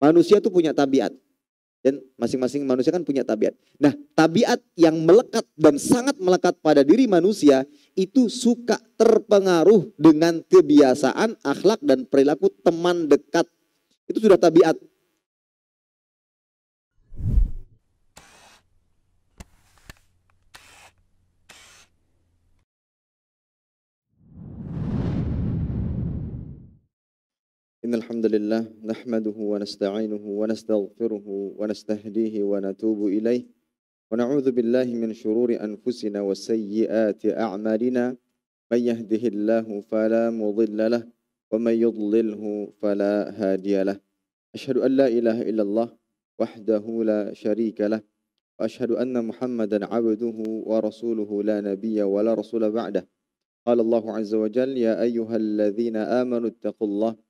Manusia itu punya tabiat. Dan masing-masing manusia kan punya tabiat. Nah, tabiat yang melekat dan sangat melekat pada diri manusia itu suka terpengaruh dengan kebiasaan, akhlak, dan perilaku teman dekat. Itu sudah tabiat. إن الحمد لله نحمده ونستعينه ونستغفره ونستهديه ونتوب إليه ونعوذ بالله من شرور أنفسنا وسيئات أعمالنا من يهده الله فلا مضل له ومن يضلله فلا هادي له أشهد أن لا إله إلا الله وحده لا شريك له وأشهد أن محمدا عبده ورسوله لا نبي ولا رسول بعده قال الله عز وجل يا أيها الذين آمنوا اتقوا الله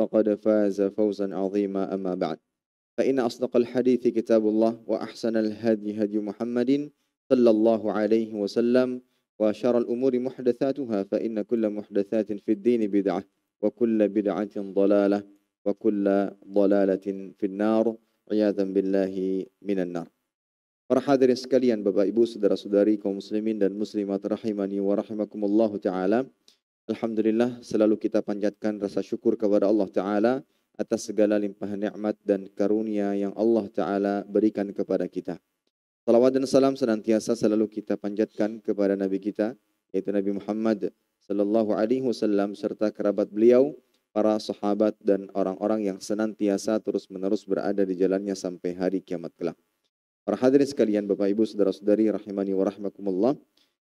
فقد فاز فوزا عظيما أما بعد فإن أصدق الحديث كتاب الله وأحسن الهدي هدي محمد صلى الله عليه وسلم وشر الأمور محدثاتها فإن كل محدثات في الدين بدعة وكل بدعة ضلالة وكل ضلالة في النار عياذا بالله من النار Para hadirin sekalian, Bapak Ibu, saudara-saudari kaum muslimin dan muslimat rahimani wa rahimakumullah taala. Alhamdulillah selalu kita panjatkan rasa syukur kepada Allah Ta'ala atas segala limpahan nikmat dan karunia yang Allah Ta'ala berikan kepada kita. Salawat dan salam senantiasa selalu kita panjatkan kepada Nabi kita, yaitu Nabi Muhammad Sallallahu Alaihi Wasallam serta kerabat beliau, para sahabat dan orang-orang yang senantiasa terus-menerus berada di jalannya sampai hari kiamat kelak. Para hadirin sekalian, Bapak Ibu, Saudara-saudari, rahimani wa rahmakumullah.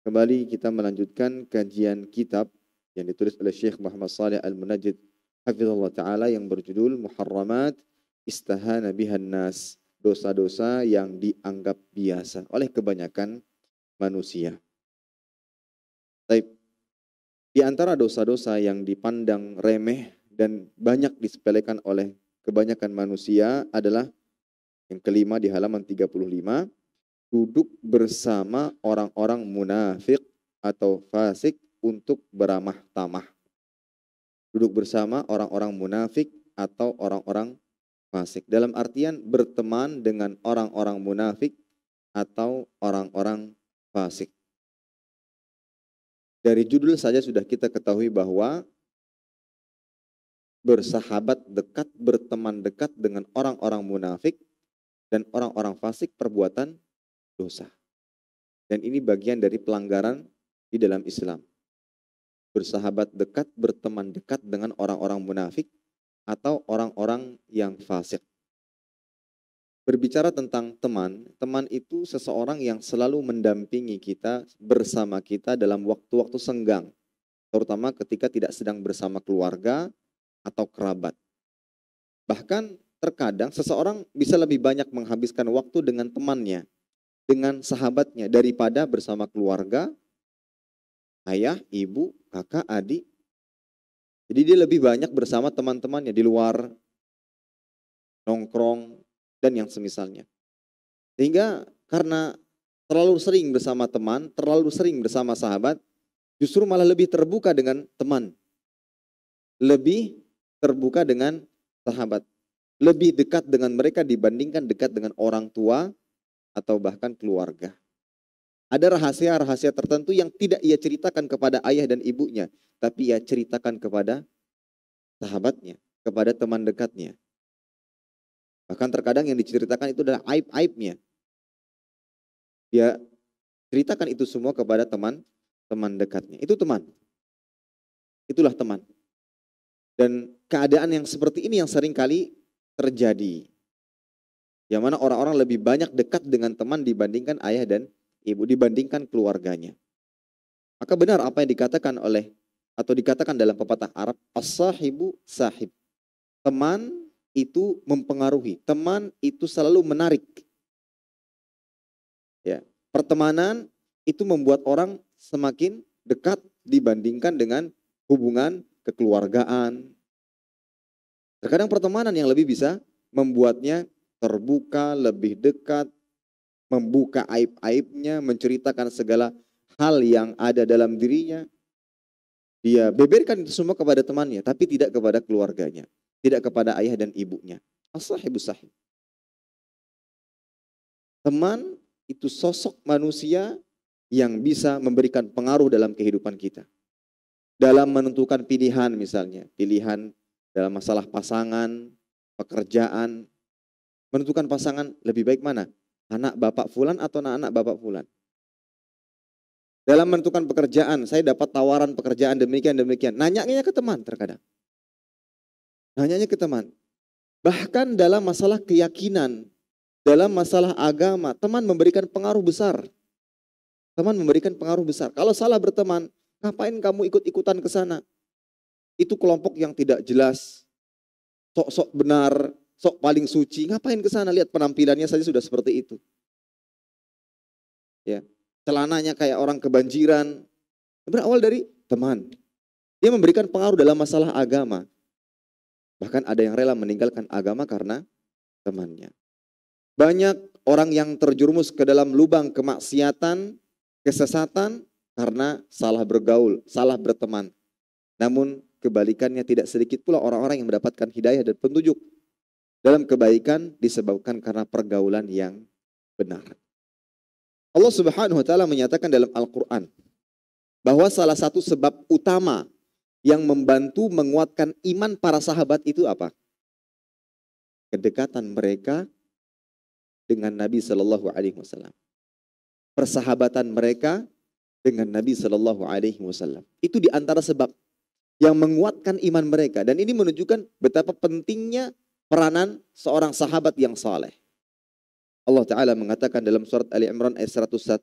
Kembali kita melanjutkan kajian kitab yang ditulis oleh Syekh Muhammad Saleh al munajjid hafizallahu Ta'ala yang berjudul Muharramat Istahana Bihan Nas dosa-dosa yang dianggap biasa oleh kebanyakan manusia. Baik. Di antara dosa-dosa yang dipandang remeh dan banyak disepelekan oleh kebanyakan manusia adalah yang kelima di halaman 35, duduk bersama orang-orang munafik atau fasik untuk beramah tamah. Duduk bersama orang-orang munafik atau orang-orang fasik. Dalam artian berteman dengan orang-orang munafik atau orang-orang fasik. Dari judul saja sudah kita ketahui bahwa bersahabat dekat, berteman dekat dengan orang-orang munafik dan orang-orang fasik perbuatan dosa. Dan ini bagian dari pelanggaran di dalam Islam bersahabat dekat, berteman dekat dengan orang-orang munafik atau orang-orang yang fasik. Berbicara tentang teman, teman itu seseorang yang selalu mendampingi kita, bersama kita dalam waktu-waktu senggang, terutama ketika tidak sedang bersama keluarga atau kerabat. Bahkan terkadang seseorang bisa lebih banyak menghabiskan waktu dengan temannya, dengan sahabatnya daripada bersama keluarga ayah, ibu, kakak, adik. Jadi dia lebih banyak bersama teman-temannya di luar nongkrong dan yang semisalnya. Sehingga karena terlalu sering bersama teman, terlalu sering bersama sahabat, justru malah lebih terbuka dengan teman. Lebih terbuka dengan sahabat. Lebih dekat dengan mereka dibandingkan dekat dengan orang tua atau bahkan keluarga. Ada rahasia-rahasia tertentu yang tidak ia ceritakan kepada ayah dan ibunya, tapi ia ceritakan kepada sahabatnya, kepada teman dekatnya. Bahkan terkadang yang diceritakan itu adalah aib-aibnya. Dia ceritakan itu semua kepada teman teman dekatnya. Itu teman. Itulah teman. Dan keadaan yang seperti ini yang sering kali terjadi. Yang mana orang-orang lebih banyak dekat dengan teman dibandingkan ayah dan ibu dibandingkan keluarganya. Maka benar apa yang dikatakan oleh atau dikatakan dalam pepatah Arab as-sahibu sahib. Teman itu mempengaruhi, teman itu selalu menarik. Ya, pertemanan itu membuat orang semakin dekat dibandingkan dengan hubungan kekeluargaan. Terkadang pertemanan yang lebih bisa membuatnya terbuka, lebih dekat, membuka aib-aibnya, menceritakan segala hal yang ada dalam dirinya. Dia beberkan itu semua kepada temannya, tapi tidak kepada keluarganya, tidak kepada ayah dan ibunya. as sahib. Teman itu sosok manusia yang bisa memberikan pengaruh dalam kehidupan kita. Dalam menentukan pilihan misalnya, pilihan dalam masalah pasangan, pekerjaan, menentukan pasangan lebih baik mana? anak bapak fulan atau anak-anak bapak fulan. Dalam menentukan pekerjaan, saya dapat tawaran pekerjaan demikian-demikian. Nanyanya ke teman terkadang. Nanyanya ke teman. Bahkan dalam masalah keyakinan, dalam masalah agama, teman memberikan pengaruh besar. Teman memberikan pengaruh besar. Kalau salah berteman, ngapain kamu ikut-ikutan ke sana? Itu kelompok yang tidak jelas, sok-sok benar, sok paling suci, ngapain ke sana? Lihat penampilannya saja sudah seperti itu. Ya, celananya kayak orang kebanjiran. Berawal dari teman. Dia memberikan pengaruh dalam masalah agama. Bahkan ada yang rela meninggalkan agama karena temannya. Banyak orang yang terjerumus ke dalam lubang kemaksiatan, kesesatan karena salah bergaul, salah berteman. Namun kebalikannya tidak sedikit pula orang-orang yang mendapatkan hidayah dan petunjuk dalam kebaikan disebabkan karena pergaulan yang benar. Allah Subhanahu wa taala menyatakan dalam Al-Qur'an bahwa salah satu sebab utama yang membantu menguatkan iman para sahabat itu apa? Kedekatan mereka dengan Nabi Shallallahu alaihi wasallam. Persahabatan mereka dengan Nabi Shallallahu alaihi wasallam. Itu di antara sebab yang menguatkan iman mereka dan ini menunjukkan betapa pentingnya peranan seorang sahabat yang saleh. Allah Ta'ala mengatakan dalam surat Ali Imran ayat 101,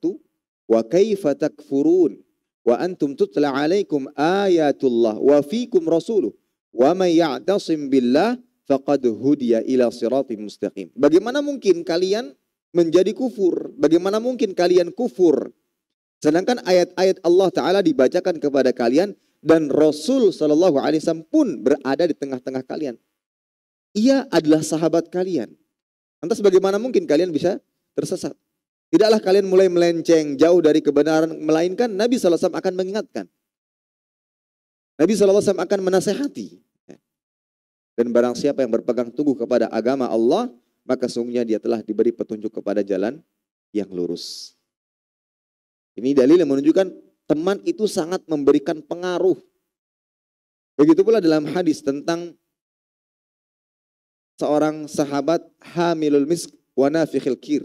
Wa kaifa takfurun wa antum tutla alaikum ayatullah wa fikum rasuluh wa man ya'tasim billah faqad hudiya ila siratim mustaqim. Bagaimana mungkin kalian menjadi kufur? Bagaimana mungkin kalian kufur? Sedangkan ayat-ayat Allah Ta'ala dibacakan kepada kalian dan Rasul Shallallahu Alaihi Wasallam pun berada di tengah-tengah kalian ia adalah sahabat kalian. Entah sebagaimana mungkin kalian bisa tersesat? Tidaklah kalian mulai melenceng jauh dari kebenaran, melainkan Nabi SAW akan mengingatkan. Nabi SAW akan menasehati. Dan barang siapa yang berpegang teguh kepada agama Allah, maka sungguhnya dia telah diberi petunjuk kepada jalan yang lurus. Ini dalil yang menunjukkan teman itu sangat memberikan pengaruh. Begitu pula dalam hadis tentang seorang sahabat hamilul misk wa nafikhil kir.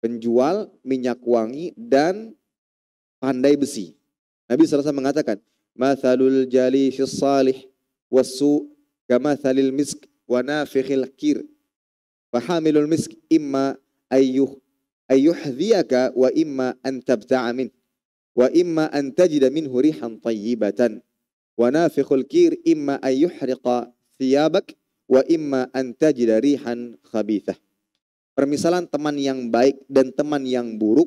Penjual minyak wangi dan pandai besi. Nabi SAW mengatakan, Mathalul jali fis salih wassu kamathalil misk wa nafikhil kir. Fahamilul misk imma ayyuh ayyuhdhiyaka wa imma an min wa imma an minhu rihan tayyibatan wa nafikhul kir imma ayyuhriqa thiyabak wa imma antajida rihan khabithah. Permisalan teman yang baik dan teman yang buruk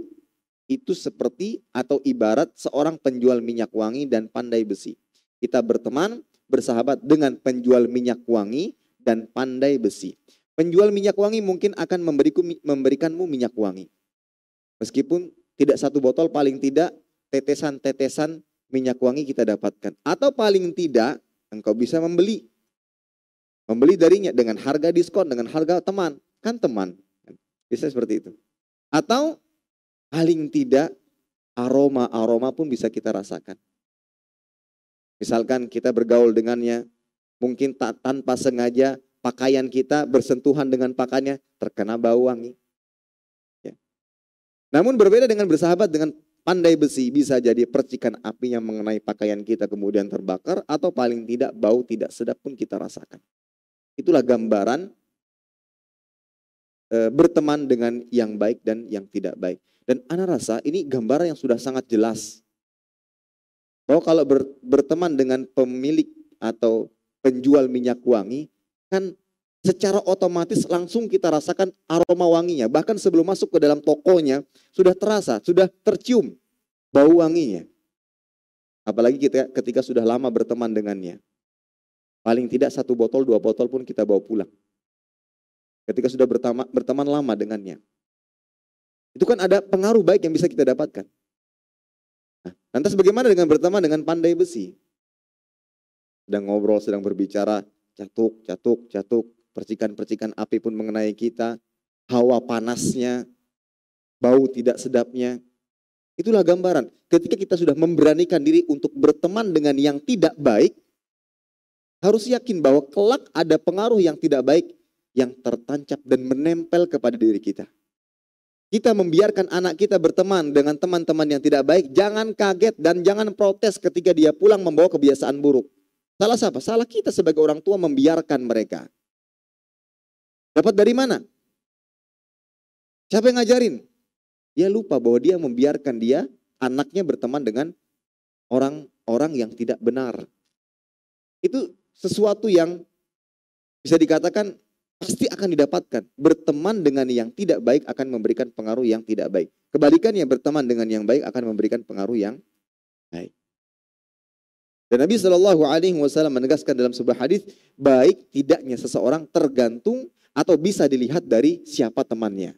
itu seperti atau ibarat seorang penjual minyak wangi dan pandai besi. Kita berteman, bersahabat dengan penjual minyak wangi dan pandai besi. Penjual minyak wangi mungkin akan memberiku, memberikanmu minyak wangi. Meskipun tidak satu botol, paling tidak tetesan-tetesan minyak wangi kita dapatkan. Atau paling tidak engkau bisa membeli Membeli darinya dengan harga diskon, dengan harga teman. Kan teman. Bisa seperti itu. Atau paling tidak aroma-aroma pun bisa kita rasakan. Misalkan kita bergaul dengannya, mungkin tak tanpa sengaja pakaian kita bersentuhan dengan pakannya terkena bau wangi. Ya. Namun berbeda dengan bersahabat dengan pandai besi bisa jadi percikan api yang mengenai pakaian kita kemudian terbakar atau paling tidak bau tidak sedap pun kita rasakan. Itulah gambaran e, berteman dengan yang baik dan yang tidak baik. Dan Ana rasa ini gambaran yang sudah sangat jelas. Bahwa kalau ber, berteman dengan pemilik atau penjual minyak wangi, kan secara otomatis langsung kita rasakan aroma wanginya. Bahkan sebelum masuk ke dalam tokonya, sudah terasa, sudah tercium bau wanginya. Apalagi kita ketika sudah lama berteman dengannya. Paling tidak satu botol, dua botol pun kita bawa pulang. Ketika sudah bertama, berteman lama dengannya. Itu kan ada pengaruh baik yang bisa kita dapatkan. Nah, lantas bagaimana dengan berteman dengan pandai besi? Sedang ngobrol, sedang berbicara, catuk, catuk, catuk. Percikan-percikan api pun mengenai kita. Hawa panasnya, bau tidak sedapnya. Itulah gambaran. Ketika kita sudah memberanikan diri untuk berteman dengan yang tidak baik, harus yakin bahwa kelak ada pengaruh yang tidak baik yang tertancap dan menempel kepada diri kita. Kita membiarkan anak kita berteman dengan teman-teman yang tidak baik, jangan kaget dan jangan protes ketika dia pulang membawa kebiasaan buruk. Salah siapa? Salah kita sebagai orang tua membiarkan mereka. Dapat dari mana? Siapa yang ngajarin? Dia lupa bahwa dia membiarkan dia anaknya berteman dengan orang-orang yang tidak benar. Itu sesuatu yang bisa dikatakan pasti akan didapatkan. Berteman dengan yang tidak baik akan memberikan pengaruh yang tidak baik. Kebalikannya berteman dengan yang baik akan memberikan pengaruh yang baik. Dan Nabi Shallallahu Alaihi Wasallam menegaskan dalam sebuah hadis, baik tidaknya seseorang tergantung atau bisa dilihat dari siapa temannya.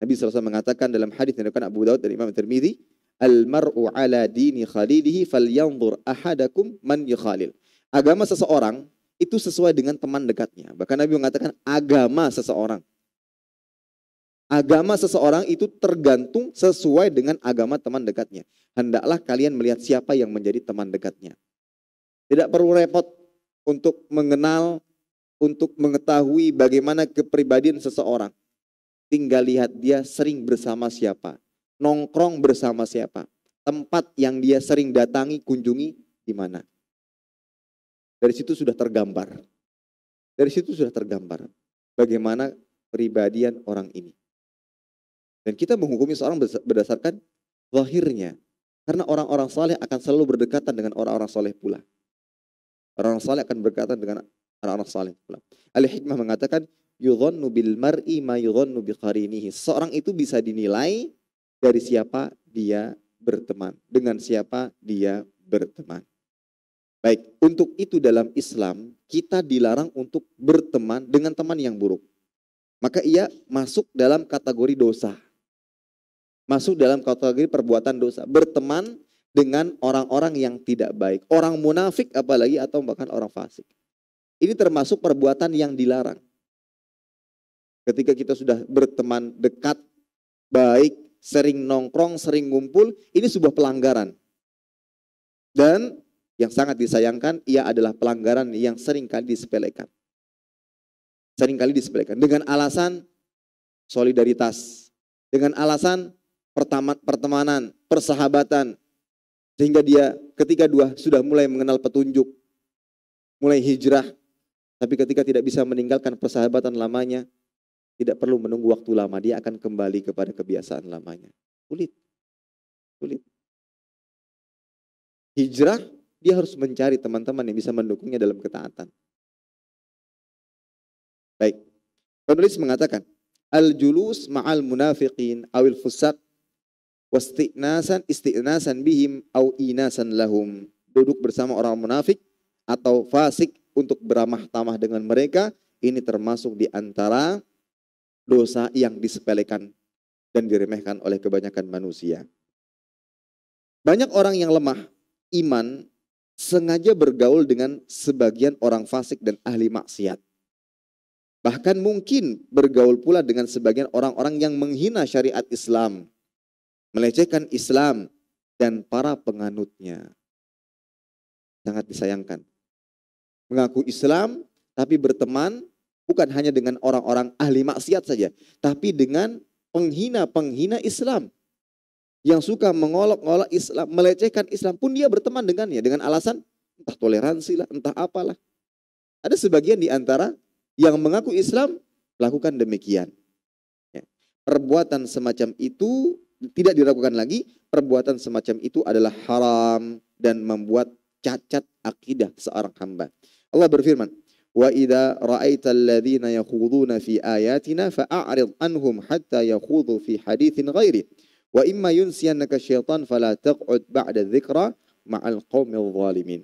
Nabi SAW mengatakan dalam hadis yang dikatakan Abu Daud dari Imam Tirmidzi, "Al mar'u ala dini khalilihi falyanzur ahadakum man yukhalil." agama seseorang itu sesuai dengan teman dekatnya. Bahkan Nabi mengatakan agama seseorang. Agama seseorang itu tergantung sesuai dengan agama teman dekatnya. Hendaklah kalian melihat siapa yang menjadi teman dekatnya. Tidak perlu repot untuk mengenal, untuk mengetahui bagaimana kepribadian seseorang. Tinggal lihat dia sering bersama siapa, nongkrong bersama siapa, tempat yang dia sering datangi, kunjungi di mana. Dari situ sudah tergambar. Dari situ sudah tergambar bagaimana peribadian orang ini. Dan kita menghukumi seorang berdasarkan lahirnya, Karena orang-orang saleh akan selalu berdekatan dengan orang-orang saleh pula. Orang-orang saleh akan berdekatan dengan orang-orang saleh pula. Al-Hikmah mengatakan, yudhannu bil mar'i ma yudhannu bi qarinihi. Seorang itu bisa dinilai dari siapa dia berteman, dengan siapa dia berteman. Baik, untuk itu dalam Islam kita dilarang untuk berteman dengan teman yang buruk. Maka ia masuk dalam kategori dosa. Masuk dalam kategori perbuatan dosa. Berteman dengan orang-orang yang tidak baik. Orang munafik apalagi atau bahkan orang fasik. Ini termasuk perbuatan yang dilarang. Ketika kita sudah berteman dekat, baik, sering nongkrong, sering ngumpul, ini sebuah pelanggaran. Dan yang sangat disayangkan, ia adalah pelanggaran yang seringkali disepelekan. Seringkali disepelekan. Dengan alasan solidaritas. Dengan alasan pertemanan, persahabatan. Sehingga dia ketika dua sudah mulai mengenal petunjuk. Mulai hijrah. Tapi ketika tidak bisa meninggalkan persahabatan lamanya, tidak perlu menunggu waktu lama. Dia akan kembali kepada kebiasaan lamanya. kulit, Sulit. Hijrah dia harus mencari teman-teman yang bisa mendukungnya dalam ketaatan. Baik. Penulis mengatakan, al-julus ma'al munafiqin awil fusaq wasti'nasan isti'nasan bihim au inasan lahum. Duduk bersama orang munafik atau fasik untuk beramah tamah dengan mereka, ini termasuk di antara dosa yang disepelekan dan diremehkan oleh kebanyakan manusia. Banyak orang yang lemah iman sengaja bergaul dengan sebagian orang fasik dan ahli maksiat. Bahkan mungkin bergaul pula dengan sebagian orang-orang yang menghina syariat Islam, melecehkan Islam dan para penganutnya. Sangat disayangkan. Mengaku Islam tapi berteman bukan hanya dengan orang-orang ahli maksiat saja, tapi dengan penghina-penghina Islam yang suka mengolok-olok Islam, melecehkan Islam pun dia berteman dengannya dengan alasan entah toleransi lah, entah apalah. Ada sebagian di antara yang mengaku Islam lakukan demikian. Ya, perbuatan semacam itu tidak dilakukan lagi, perbuatan semacam itu adalah haram dan membuat cacat akidah seorang hamba. Allah berfirman, Wa ida ra'aita alladhina yakhuduna fi ayatina, fa'arid anhum hatta yakhudu fi hadithin ghairi. Wa imma yunsiyannaka syaitan fala taq'ud ba'da dzikra ma'al qaumil zalimin.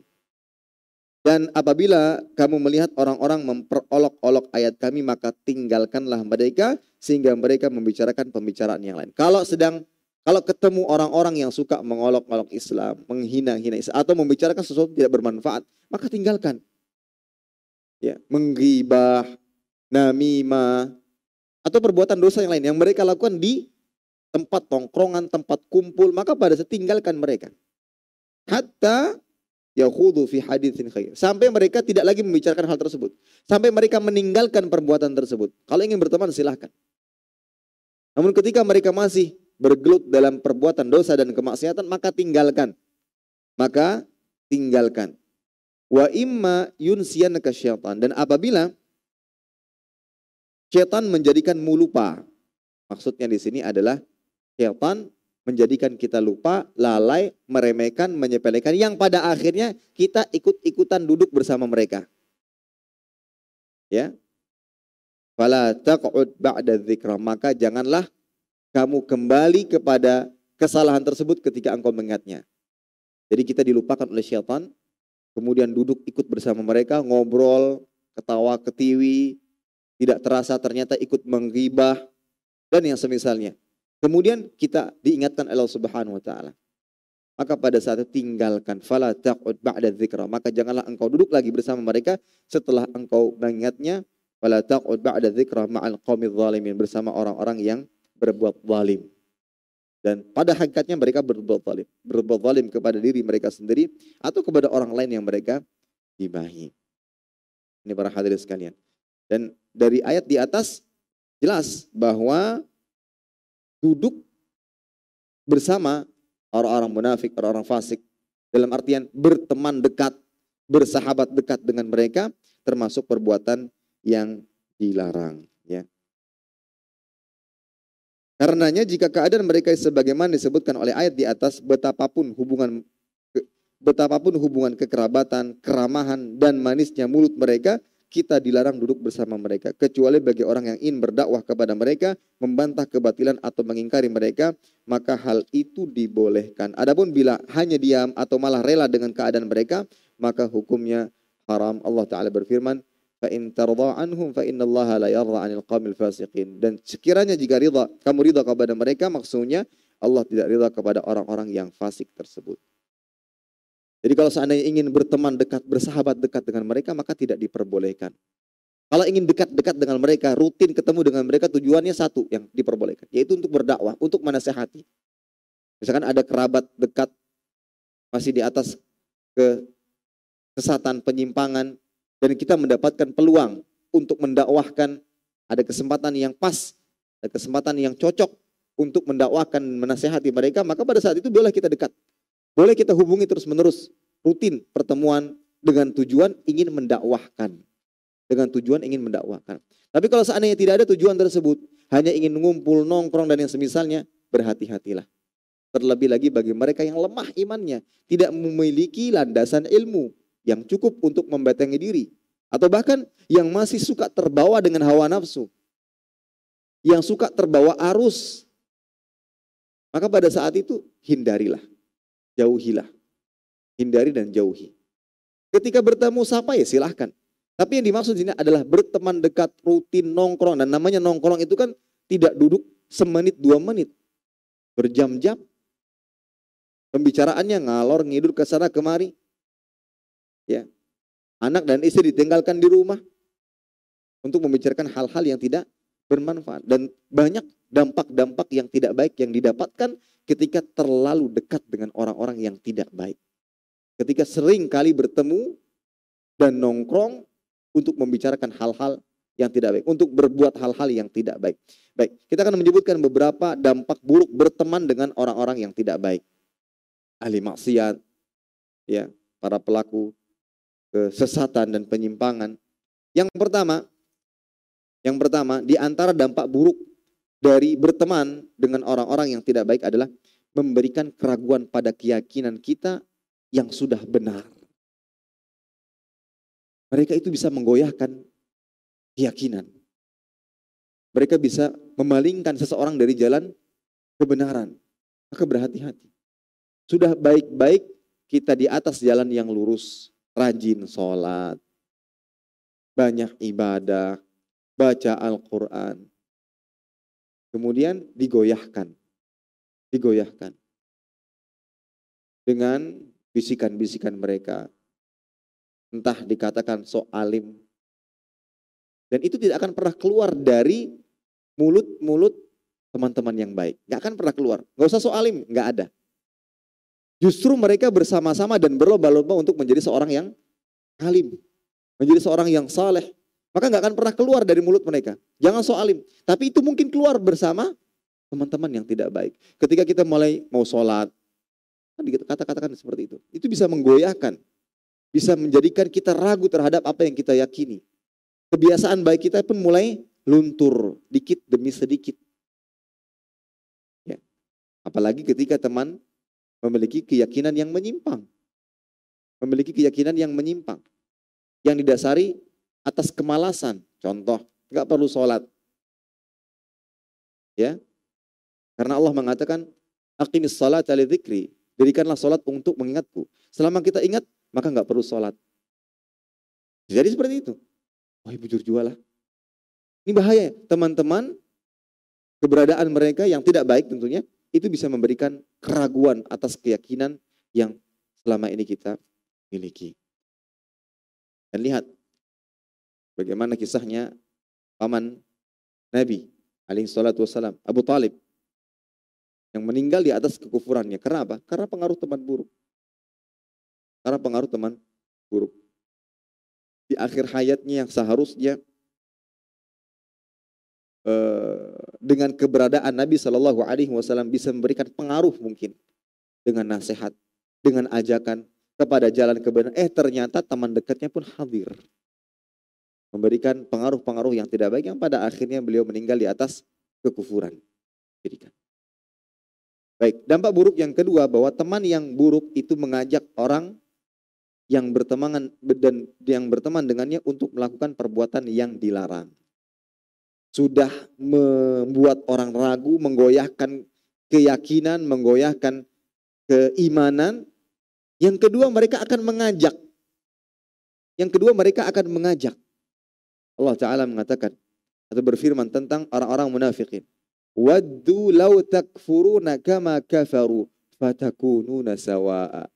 Dan apabila kamu melihat orang-orang memperolok-olok ayat kami, maka tinggalkanlah mereka sehingga mereka membicarakan pembicaraan yang lain. Kalau sedang kalau ketemu orang-orang yang suka mengolok-olok Islam, menghina-hina Islam atau membicarakan sesuatu tidak bermanfaat, maka tinggalkan. Ya, menggibah, namimah atau perbuatan dosa yang lain yang mereka lakukan di tempat tongkrongan, tempat kumpul, maka pada saat tinggalkan mereka. Hatta yakhudhu fi haditsin khair. Sampai mereka tidak lagi membicarakan hal tersebut. Sampai mereka meninggalkan perbuatan tersebut. Kalau ingin berteman silahkan. Namun ketika mereka masih bergelut dalam perbuatan dosa dan kemaksiatan, maka tinggalkan. Maka tinggalkan. Wa imma yunsiyanaka syaitan. Dan apabila syaitan menjadikanmu lupa, Maksudnya di sini adalah Syaitan menjadikan kita lupa, lalai, meremehkan, menyepelekan yang pada akhirnya kita ikut-ikutan duduk bersama mereka. Ya. Fala taq'ud ba'da dzikra, maka janganlah kamu kembali kepada kesalahan tersebut ketika engkau mengingatnya. Jadi kita dilupakan oleh syaitan, kemudian duduk ikut bersama mereka, ngobrol, ketawa, ketiwi, tidak terasa ternyata ikut menggibah dan yang semisalnya Kemudian kita diingatkan Allah Subhanahu wa taala. Maka pada saat itu tinggalkan fala taqud ba'da dzikra. Maka janganlah engkau duduk lagi bersama mereka setelah engkau mengingatnya fala taqud ba'da dzikra ma'al qaumidz zalimin bersama orang-orang yang berbuat zalim. Dan pada hakikatnya mereka berbuat zalim. Berbuat zalim kepada diri mereka sendiri atau kepada orang lain yang mereka dibahi. Ini para hadirin sekalian. Dan dari ayat di atas jelas bahwa duduk bersama orang-orang munafik, orang-orang fasik. Dalam artian berteman dekat, bersahabat dekat dengan mereka, termasuk perbuatan yang dilarang. Ya. Karenanya jika keadaan mereka sebagaimana disebutkan oleh ayat di atas, betapapun hubungan betapapun hubungan kekerabatan, keramahan, dan manisnya mulut mereka, kita dilarang duduk bersama mereka kecuali bagi orang yang ingin berdakwah kepada mereka, membantah kebatilan atau mengingkari mereka, maka hal itu dibolehkan. Adapun bila hanya diam atau malah rela dengan keadaan mereka, maka hukumnya haram. Allah taala berfirman, "Fa in anhum fa Dan sekiranya jika ridha, kamu ridha kepada mereka, maksudnya Allah tidak ridha kepada orang-orang yang fasik tersebut. Jadi kalau seandainya ingin berteman dekat, bersahabat dekat dengan mereka, maka tidak diperbolehkan. Kalau ingin dekat-dekat dengan mereka, rutin ketemu dengan mereka, tujuannya satu yang diperbolehkan, yaitu untuk berdakwah, untuk menasehati. Misalkan ada kerabat dekat masih di atas ke kesatan, penyimpangan, dan kita mendapatkan peluang untuk mendakwahkan, ada kesempatan yang pas, ada kesempatan yang cocok untuk mendakwahkan, menasehati mereka, maka pada saat itu biarlah kita dekat. Boleh kita hubungi terus-menerus rutin pertemuan dengan tujuan ingin mendakwahkan. Dengan tujuan ingin mendakwahkan. Tapi kalau seandainya tidak ada tujuan tersebut, hanya ingin ngumpul, nongkrong dan yang semisalnya, berhati-hatilah. Terlebih lagi bagi mereka yang lemah imannya, tidak memiliki landasan ilmu yang cukup untuk membatangi diri. Atau bahkan yang masih suka terbawa dengan hawa nafsu. Yang suka terbawa arus. Maka pada saat itu hindarilah jauhilah. Hindari dan jauhi. Ketika bertemu siapa ya silahkan. Tapi yang dimaksud sini adalah berteman dekat, rutin, nongkrong. Dan namanya nongkrong itu kan tidak duduk semenit dua menit. Berjam-jam. Pembicaraannya ngalor, ngidur ke sana kemari. Ya. Anak dan istri ditinggalkan di rumah. Untuk membicarakan hal-hal yang tidak bermanfaat. Dan banyak dampak-dampak yang tidak baik yang didapatkan ketika terlalu dekat dengan orang-orang yang tidak baik. Ketika sering kali bertemu dan nongkrong untuk membicarakan hal-hal yang tidak baik, untuk berbuat hal-hal yang tidak baik. Baik, kita akan menyebutkan beberapa dampak buruk berteman dengan orang-orang yang tidak baik. Ahli maksiat, ya, para pelaku kesesatan dan penyimpangan. Yang pertama, yang pertama di antara dampak buruk dari berteman dengan orang-orang yang tidak baik adalah memberikan keraguan pada keyakinan kita yang sudah benar. Mereka itu bisa menggoyahkan keyakinan. Mereka bisa memalingkan seseorang dari jalan kebenaran. Maka berhati-hati. Sudah baik-baik kita di atas jalan yang lurus. Rajin sholat. Banyak ibadah. Baca Al-Quran Kemudian digoyahkan. Digoyahkan. Dengan bisikan-bisikan mereka. Entah dikatakan soalim, Dan itu tidak akan pernah keluar dari mulut-mulut teman-teman yang baik. Gak akan pernah keluar. nggak usah soalim, alim, gak ada. Justru mereka bersama-sama dan berlomba-lomba untuk menjadi seorang yang alim. Menjadi seorang yang saleh. Maka nggak akan pernah keluar dari mulut mereka. Jangan so alim. Tapi itu mungkin keluar bersama teman-teman yang tidak baik. Ketika kita mulai mau sholat, kan dikata-katakan seperti itu. Itu bisa menggoyahkan. Bisa menjadikan kita ragu terhadap apa yang kita yakini. Kebiasaan baik kita pun mulai luntur dikit demi sedikit. Ya. Apalagi ketika teman memiliki keyakinan yang menyimpang. Memiliki keyakinan yang menyimpang. Yang didasari atas kemalasan. Contoh, nggak perlu sholat. Ya, karena Allah mengatakan, Aqimis sholat cale dzikri. Dirikanlah sholat untuk mengingatku. Selama kita ingat, maka nggak perlu sholat. Jadi seperti itu. Wah, oh, bujur jualah. Ini bahaya. Ya. Teman-teman, keberadaan mereka yang tidak baik tentunya, itu bisa memberikan keraguan atas keyakinan yang selama ini kita miliki. Dan lihat, Bagaimana kisahnya paman Nabi alaihi salatu wasalam, Abu Talib yang meninggal di atas kekufurannya. Karena apa? Karena pengaruh teman buruk. Karena pengaruh teman buruk. Di akhir hayatnya yang seharusnya eh, dengan keberadaan Nabi Shallallahu Alaihi Wasallam bisa memberikan pengaruh mungkin dengan nasihat, dengan ajakan kepada jalan kebenaran. Eh ternyata teman dekatnya pun hadir memberikan pengaruh-pengaruh yang tidak baik yang pada akhirnya beliau meninggal di atas kekufuran Jadikan. Baik, dampak buruk yang kedua bahwa teman yang buruk itu mengajak orang yang berteman dan yang berteman dengannya untuk melakukan perbuatan yang dilarang. Sudah membuat orang ragu, menggoyahkan keyakinan, menggoyahkan keimanan. Yang kedua mereka akan mengajak. Yang kedua mereka akan mengajak Allah Ta'ala mengatakan atau berfirman tentang orang-orang munafikin. Waddu law takfuruna kama kafaru fatakununa sawa'a.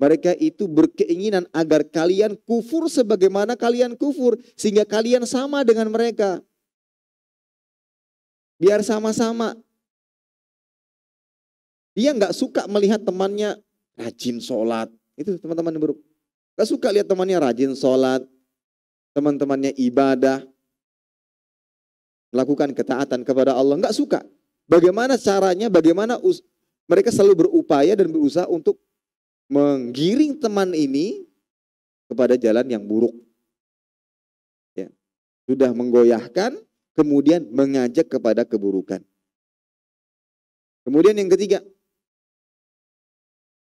Mereka itu berkeinginan agar kalian kufur sebagaimana kalian kufur. Sehingga kalian sama dengan mereka. Biar sama-sama. Dia nggak suka melihat temannya rajin sholat. Itu teman-teman yang buruk. Gak suka lihat temannya rajin sholat, teman-temannya ibadah, melakukan ketaatan kepada Allah, nggak suka. Bagaimana caranya, bagaimana mereka selalu berupaya dan berusaha untuk menggiring teman ini kepada jalan yang buruk. Ya. Sudah menggoyahkan, kemudian mengajak kepada keburukan. Kemudian yang ketiga,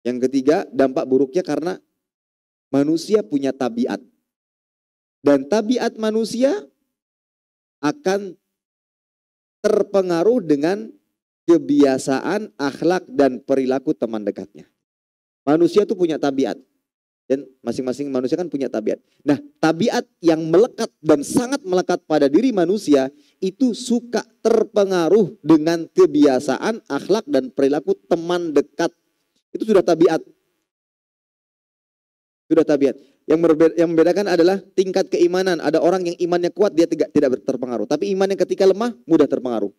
yang ketiga dampak buruknya karena manusia punya tabiat. Dan tabiat manusia akan terpengaruh dengan kebiasaan, akhlak, dan perilaku teman dekatnya. Manusia itu punya tabiat. Dan masing-masing manusia kan punya tabiat. Nah, tabiat yang melekat dan sangat melekat pada diri manusia itu suka terpengaruh dengan kebiasaan, akhlak, dan perilaku teman dekat. Itu sudah tabiat. Sudah tabiat. Yang, berbeda, yang membedakan adalah tingkat keimanan. Ada orang yang imannya kuat dia tidak tidak terpengaruh. Tapi iman yang ketika lemah mudah terpengaruh.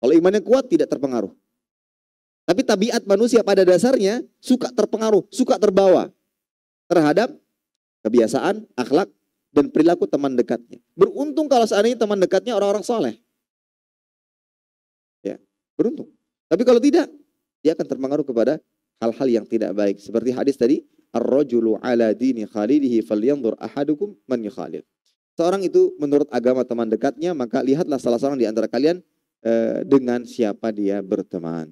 Kalau imannya kuat tidak terpengaruh. Tapi tabiat manusia pada dasarnya suka terpengaruh, suka terbawa terhadap kebiasaan, akhlak, dan perilaku teman dekatnya. Beruntung kalau seandainya teman dekatnya orang-orang soleh. Ya, beruntung. Tapi kalau tidak, dia akan terpengaruh kepada hal-hal yang tidak baik. Seperti hadis tadi, ar-rajulu ala dini khalilihi falyanzur ahadukum man yukhalil. Seorang itu menurut agama teman dekatnya, maka lihatlah salah seorang di antara kalian eh, dengan siapa dia berteman.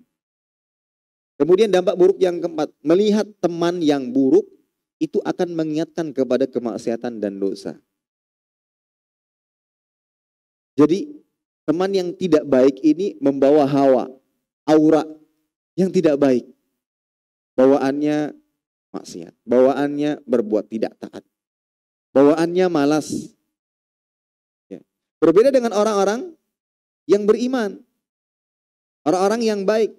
Kemudian dampak buruk yang keempat, melihat teman yang buruk itu akan mengingatkan kepada kemaksiatan dan dosa. Jadi teman yang tidak baik ini membawa hawa, aura yang tidak baik. Bawaannya maksiat. Bawaannya berbuat tidak taat. Bawaannya malas. Ya. Berbeda dengan orang-orang yang beriman. Orang-orang yang baik.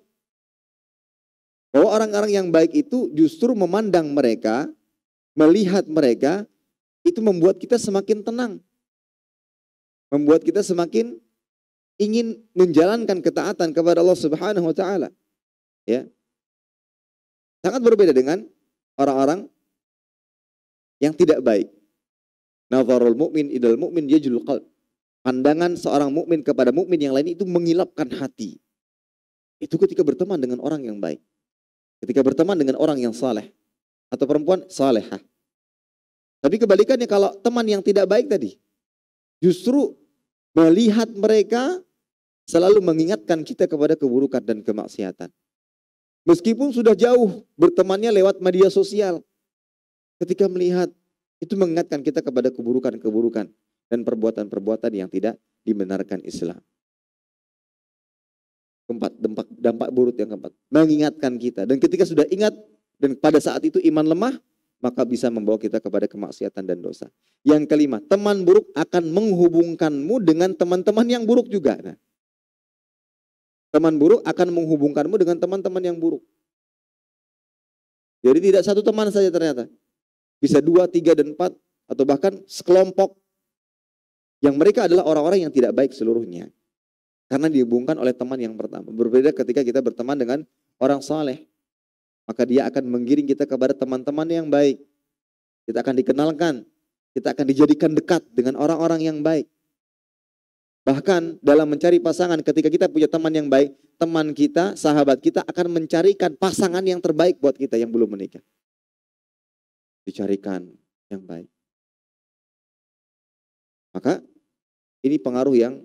Bahwa orang-orang yang baik itu justru memandang mereka, melihat mereka, itu membuat kita semakin tenang. Membuat kita semakin ingin menjalankan ketaatan kepada Allah Subhanahu wa taala. Ya. Sangat berbeda dengan orang-orang yang tidak baik. Nazarul mukmin idal mukmin yajlul qalb. Pandangan seorang mukmin kepada mukmin yang lain itu mengilapkan hati. Itu ketika berteman dengan orang yang baik. Ketika berteman dengan orang yang saleh atau perempuan salehah. Tapi kebalikannya kalau teman yang tidak baik tadi justru melihat mereka selalu mengingatkan kita kepada keburukan dan kemaksiatan. Meskipun sudah jauh bertemannya lewat media sosial. Ketika melihat itu mengingatkan kita kepada keburukan-keburukan dan perbuatan-perbuatan yang tidak dibenarkan Islam. Keempat, dampak, dampak buruk yang keempat. Mengingatkan kita. Dan ketika sudah ingat dan pada saat itu iman lemah, maka bisa membawa kita kepada kemaksiatan dan dosa. Yang kelima, teman buruk akan menghubungkanmu dengan teman-teman yang buruk juga. Nah, Teman buruk akan menghubungkanmu dengan teman-teman yang buruk. Jadi tidak satu teman saja ternyata. Bisa dua, tiga, dan empat. Atau bahkan sekelompok. Yang mereka adalah orang-orang yang tidak baik seluruhnya. Karena dihubungkan oleh teman yang pertama. Berbeda ketika kita berteman dengan orang saleh. Maka dia akan menggiring kita kepada teman-teman yang baik. Kita akan dikenalkan. Kita akan dijadikan dekat dengan orang-orang yang baik. Bahkan dalam mencari pasangan ketika kita punya teman yang baik, teman kita, sahabat kita akan mencarikan pasangan yang terbaik buat kita yang belum menikah. Dicarikan yang baik. Maka ini pengaruh yang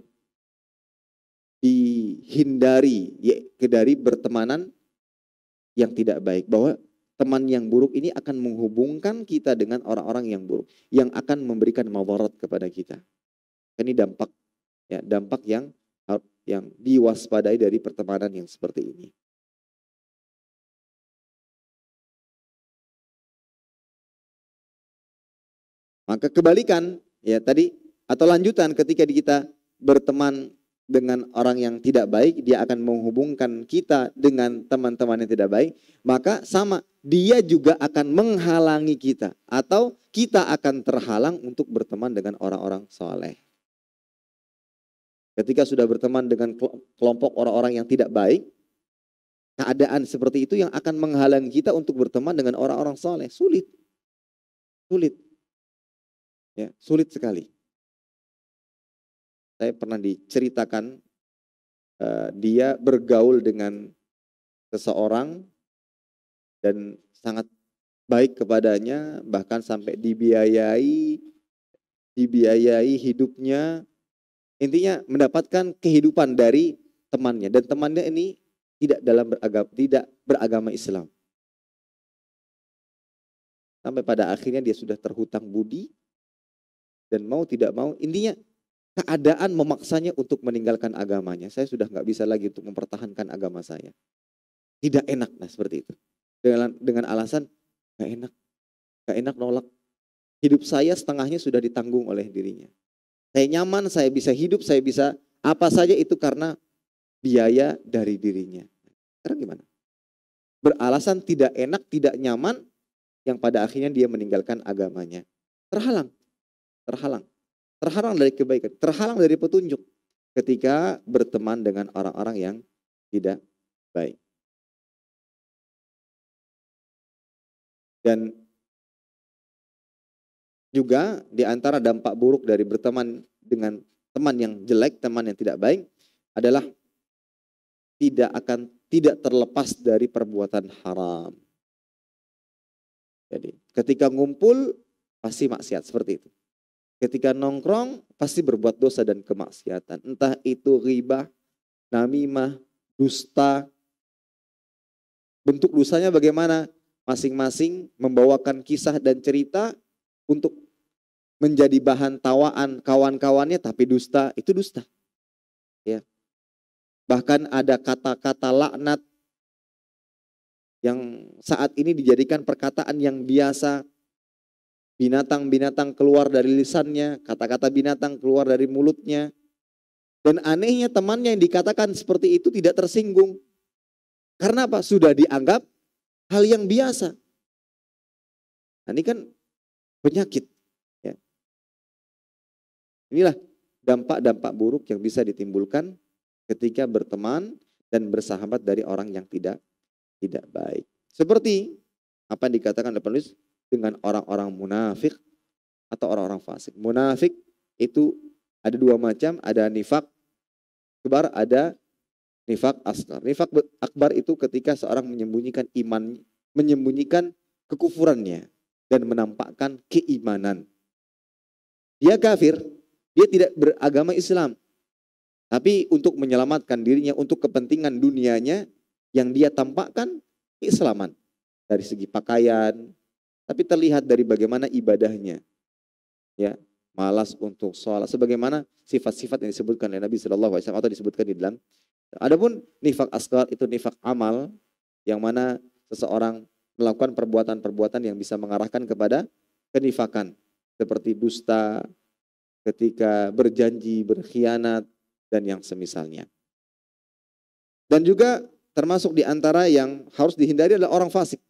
dihindari ya, dari bertemanan yang tidak baik. Bahwa teman yang buruk ini akan menghubungkan kita dengan orang-orang yang buruk. Yang akan memberikan mawarat kepada kita. Ini dampak Ya, dampak yang yang diwaspadai dari pertemanan yang seperti ini. Maka kebalikan ya tadi atau lanjutan ketika kita berteman dengan orang yang tidak baik, dia akan menghubungkan kita dengan teman-teman yang tidak baik, maka sama dia juga akan menghalangi kita atau kita akan terhalang untuk berteman dengan orang-orang soleh. Ketika sudah berteman dengan kelompok orang-orang yang tidak baik, keadaan seperti itu yang akan menghalangi kita untuk berteman dengan orang-orang soleh. Sulit. Sulit. Ya, sulit sekali. Saya pernah diceritakan uh, dia bergaul dengan seseorang dan sangat baik kepadanya bahkan sampai dibiayai dibiayai hidupnya Intinya mendapatkan kehidupan dari temannya dan temannya ini tidak dalam beragama tidak beragama Islam. Sampai pada akhirnya dia sudah terhutang budi dan mau tidak mau intinya keadaan memaksanya untuk meninggalkan agamanya. Saya sudah nggak bisa lagi untuk mempertahankan agama saya. Tidak enak nah seperti itu. Dengan dengan alasan nggak enak, nggak enak nolak. Hidup saya setengahnya sudah ditanggung oleh dirinya. Saya nyaman, saya bisa hidup, saya bisa apa saja itu karena biaya dari dirinya. Sekarang gimana? Beralasan tidak enak, tidak nyaman, yang pada akhirnya dia meninggalkan agamanya. Terhalang, terhalang, terhalang dari kebaikan, terhalang dari petunjuk ketika berteman dengan orang-orang yang tidak baik. Dan juga di antara dampak buruk dari berteman dengan teman yang jelek, teman yang tidak baik adalah tidak akan tidak terlepas dari perbuatan haram. Jadi, ketika ngumpul pasti maksiat seperti itu. Ketika nongkrong pasti berbuat dosa dan kemaksiatan. Entah itu riba, namimah, dusta. Bentuk dosanya bagaimana? Masing-masing membawakan kisah dan cerita untuk menjadi bahan tawaan kawan-kawannya tapi dusta, itu dusta. Ya. Bahkan ada kata-kata laknat yang saat ini dijadikan perkataan yang biasa binatang-binatang keluar dari lisannya, kata-kata binatang keluar dari mulutnya. Dan anehnya temannya yang dikatakan seperti itu tidak tersinggung. Karena apa? Sudah dianggap hal yang biasa. Nah, ini kan penyakit. Ya. Inilah dampak-dampak buruk yang bisa ditimbulkan ketika berteman dan bersahabat dari orang yang tidak tidak baik. Seperti apa yang dikatakan oleh penulis dengan orang-orang munafik atau orang-orang fasik. Munafik itu ada dua macam, ada nifak akbar, ada nifak asgar. Nifak akbar itu ketika seorang menyembunyikan iman, menyembunyikan kekufurannya dan menampakkan keimanan. Dia kafir, dia tidak beragama Islam. Tapi untuk menyelamatkan dirinya, untuk kepentingan dunianya, yang dia tampakkan keislaman. Dari segi pakaian, tapi terlihat dari bagaimana ibadahnya. Ya, malas untuk sholat. Sebagaimana sifat-sifat yang disebutkan oleh Nabi SAW atau disebutkan di dalam. Adapun nifak asgar itu nifak amal yang mana seseorang melakukan perbuatan-perbuatan yang bisa mengarahkan kepada kenifakan seperti dusta, ketika berjanji berkhianat dan yang semisalnya. Dan juga termasuk di antara yang harus dihindari adalah orang fasik.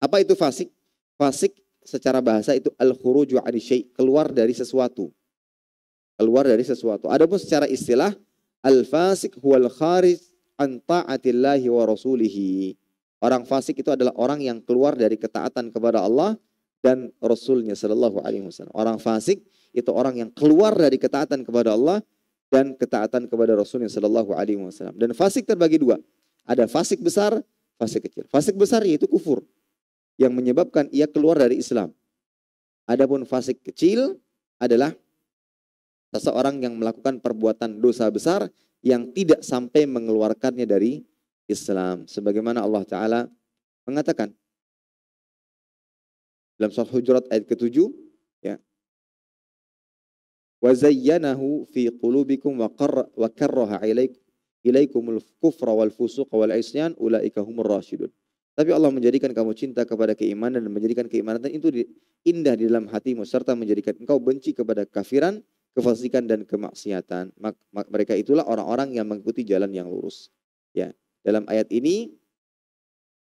Apa itu fasik? Fasik secara bahasa itu al-khuruju ani syai, keluar dari sesuatu. Keluar dari sesuatu. Adapun secara istilah al-fasik huwal kharij an ta'atillahi wa rasulihi. Orang fasik itu adalah orang yang keluar dari ketaatan kepada Allah dan Rasulnya Shallallahu Alaihi Wasallam. Orang fasik itu orang yang keluar dari ketaatan kepada Allah dan ketaatan kepada Rasulnya Shallallahu Alaihi Wasallam. Dan fasik terbagi dua. Ada fasik besar, fasik kecil. Fasik besar yaitu kufur yang menyebabkan ia keluar dari Islam. Adapun fasik kecil adalah seseorang yang melakukan perbuatan dosa besar yang tidak sampai mengeluarkannya dari Islam. Sebagaimana Allah Ta'ala mengatakan dalam surah Hujurat ayat ke-7 ya. Wa zayyanahu fi qulubikum wa wa karraha ilaikum al kufra wal fusuq wal isyan ulaika humur rasyidun. Tapi Allah menjadikan kamu cinta kepada keimanan dan menjadikan keimanan itu indah di dalam hatimu serta menjadikan engkau benci kepada kafiran, kefasikan dan kemaksiatan. Mereka itulah orang-orang yang mengikuti jalan yang lurus. Ya. Dalam ayat ini,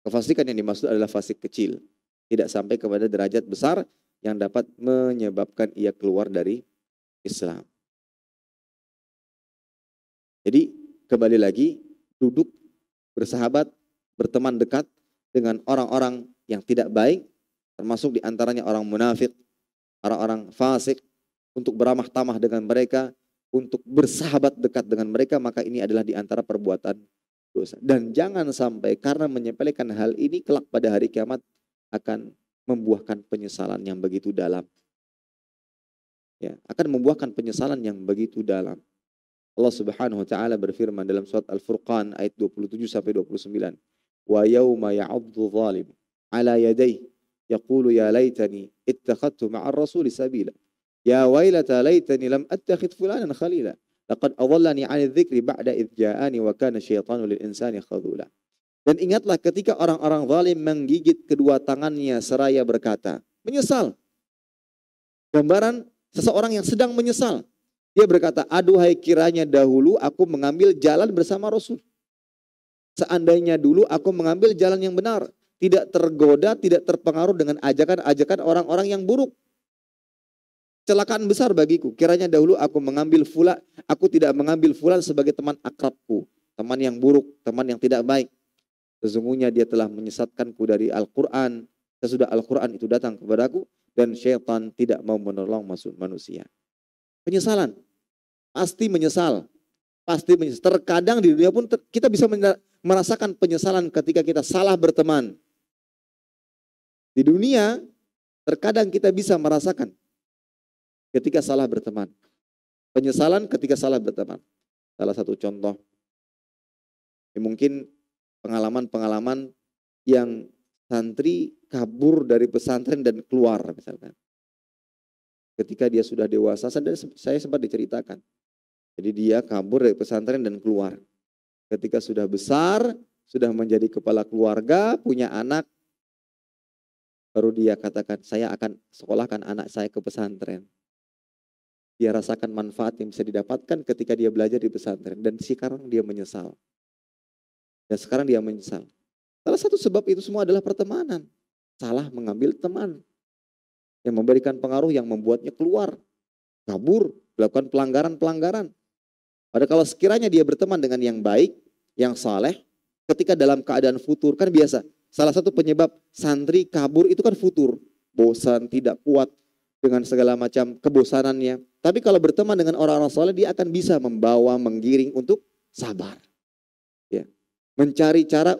kefasikan yang dimaksud adalah fasik kecil. Tidak sampai kepada derajat besar yang dapat menyebabkan ia keluar dari Islam. Jadi kembali lagi, duduk bersahabat, berteman dekat dengan orang-orang yang tidak baik, termasuk diantaranya orang munafik, orang-orang fasik, untuk beramah tamah dengan mereka, untuk bersahabat dekat dengan mereka, maka ini adalah diantara perbuatan dosa. Dan jangan sampai karena menyepelekan hal ini kelak pada hari kiamat akan membuahkan penyesalan yang begitu dalam. Ya, akan membuahkan penyesalan yang begitu dalam. Allah Subhanahu wa taala berfirman dalam surat Al-Furqan ayat 27 sampai 29. Wa yauma ya'udzu zalim ala yadayhi yaqulu ya laitani ittakhadtu ma'ar rasuli sabila. Ya wailata laitani lam attakhid fulanan khalila. Laqad 'ani dzikri ba'da wa kana syaitanu lil insani Dan ingatlah ketika orang-orang zalim menggigit kedua tangannya seraya berkata, menyesal. Gambaran seseorang yang sedang menyesal. Dia berkata, aduhai kiranya dahulu aku mengambil jalan bersama Rasul. Seandainya dulu aku mengambil jalan yang benar. Tidak tergoda, tidak terpengaruh dengan ajakan-ajakan orang-orang yang buruk. Celakaan besar bagiku. Kiranya dahulu aku mengambil fula aku tidak mengambil fulan sebagai teman akrabku, teman yang buruk, teman yang tidak baik. Sesungguhnya dia telah menyesatkanku dari Al-Qur'an. Sesudah Al-Qur'an itu datang kepadaku dan syaitan tidak mau menolong masuk manusia. Penyesalan. Pasti menyesal. Pasti menyesal. Terkadang di dunia pun kita bisa merasakan penyesalan ketika kita salah berteman. Di dunia terkadang kita bisa merasakan ketika salah berteman. Penyesalan ketika salah berteman. Salah satu contoh. Ya mungkin pengalaman-pengalaman yang santri kabur dari pesantren dan keluar misalkan. Ketika dia sudah dewasa, saya sempat diceritakan. Jadi dia kabur dari pesantren dan keluar. Ketika sudah besar, sudah menjadi kepala keluarga, punya anak, baru dia katakan, saya akan sekolahkan anak saya ke pesantren dia rasakan manfaat yang bisa didapatkan ketika dia belajar di pesantren dan sekarang dia menyesal. Dan sekarang dia menyesal. Salah satu sebab itu semua adalah pertemanan. Salah mengambil teman yang memberikan pengaruh yang membuatnya keluar, kabur, melakukan pelanggaran-pelanggaran. Padahal kalau sekiranya dia berteman dengan yang baik, yang saleh, ketika dalam keadaan futur kan biasa. Salah satu penyebab santri kabur itu kan futur, bosan, tidak kuat, dengan segala macam kebosanannya. Tapi kalau berteman dengan orang-orang soleh, dia akan bisa membawa, menggiring untuk sabar. Ya. Mencari cara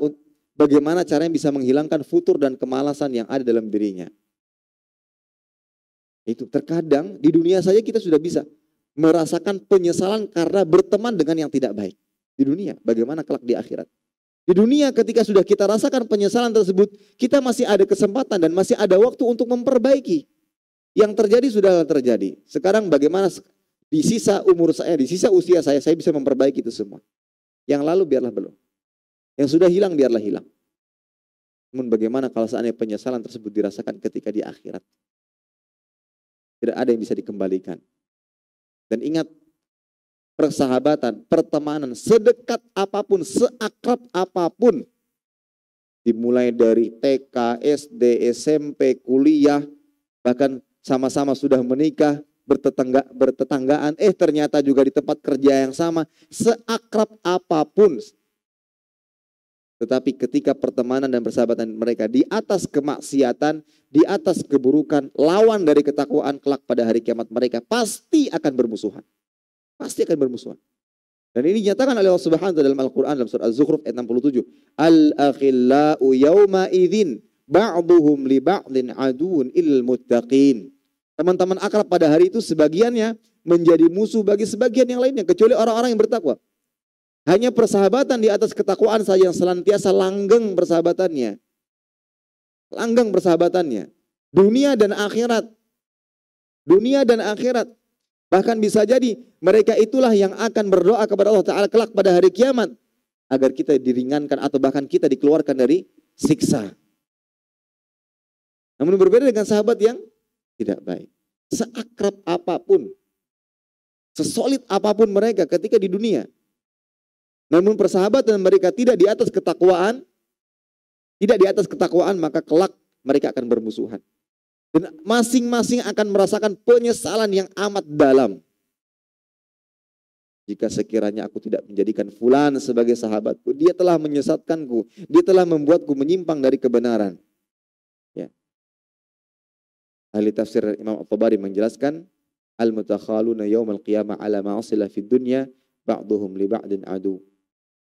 bagaimana caranya bisa menghilangkan futur dan kemalasan yang ada dalam dirinya. Itu terkadang di dunia saja kita sudah bisa merasakan penyesalan karena berteman dengan yang tidak baik. Di dunia, bagaimana kelak di akhirat. Di dunia ketika sudah kita rasakan penyesalan tersebut, kita masih ada kesempatan dan masih ada waktu untuk memperbaiki. Yang terjadi sudah terjadi. Sekarang bagaimana di sisa umur saya, di sisa usia saya, saya bisa memperbaiki itu semua. Yang lalu biarlah belum. Yang sudah hilang biarlah hilang. Namun bagaimana kalau seandainya penyesalan tersebut dirasakan ketika di akhirat? Tidak ada yang bisa dikembalikan. Dan ingat, persahabatan, pertemanan, sedekat apapun, seakrab apapun, dimulai dari TK, SD, SMP, kuliah, bahkan sama-sama sudah menikah, bertetangga, bertetanggaan, eh ternyata juga di tempat kerja yang sama, seakrab apapun. Tetapi ketika pertemanan dan persahabatan mereka di atas kemaksiatan, di atas keburukan, lawan dari ketakwaan kelak pada hari kiamat mereka pasti akan bermusuhan. Pasti akan bermusuhan. Dan ini dinyatakan oleh Allah Subhanahu wa taala dalam Al-Qur'an dalam surah Az-Zukhruf ayat 67. Al-akhillau yauma idzin ba'duhum li ba'dhin aduun illal muttaqin. Teman-teman akrab pada hari itu sebagiannya menjadi musuh bagi sebagian yang lainnya. Kecuali orang-orang yang bertakwa. Hanya persahabatan di atas ketakwaan saja yang selantiasa langgeng persahabatannya. Langgeng persahabatannya. Dunia dan akhirat. Dunia dan akhirat. Bahkan bisa jadi mereka itulah yang akan berdoa kepada Allah Ta'ala kelak pada hari kiamat. Agar kita diringankan atau bahkan kita dikeluarkan dari siksa. Namun berbeda dengan sahabat yang tidak baik. Seakrab apapun, sesolid apapun mereka ketika di dunia. Namun persahabatan mereka tidak di atas ketakwaan, tidak di atas ketakwaan maka kelak mereka akan bermusuhan. Dan masing-masing akan merasakan penyesalan yang amat dalam. Jika sekiranya aku tidak menjadikan fulan sebagai sahabatku, dia telah menyesatkanku, dia telah membuatku menyimpang dari kebenaran. Ahli tafsir Imam At-Tabari menjelaskan al-mutakhaluna al qiyamah ala ma'asila fi dunya ba'duhum li ba'din adu.